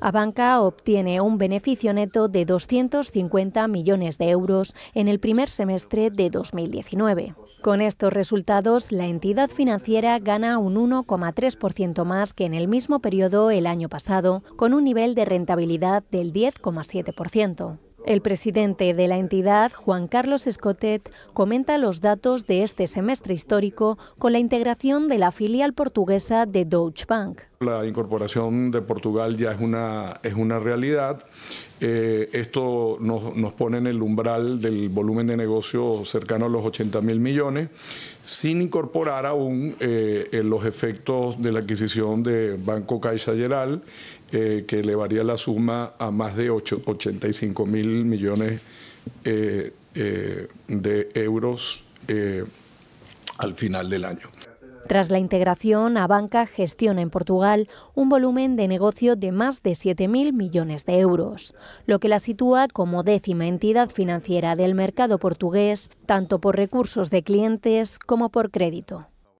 Abanca obtiene un beneficio neto de 250 millones de euros en el primer semestre de 2019. Con estos resultados, la entidad financiera gana un 1,3% más que en el mismo periodo el año pasado, con un nivel de rentabilidad del 10,7%. El presidente de la entidad, Juan Carlos Escotet, comenta los datos de este semestre histórico con la integración de la filial portuguesa de Deutsche Bank. La incorporación de Portugal ya es una, es una realidad. Eh, esto nos, pone en el umbral del volumen de negocio cercano a los 80 mil millones, sin incorporar aún eh, los efectos de la adquisición de Banco Caixa Geral eh, que elevaría la suma a más de 85.000 millones eh, eh, de euros al final del año. Tras la integración, Abanca gestiona en Portugal un volumen de negocio de más de 7.000 millones de euros, lo que la sitúa como décima entidad financiera del mercado portugués, tanto por recursos de clientes como por crédito.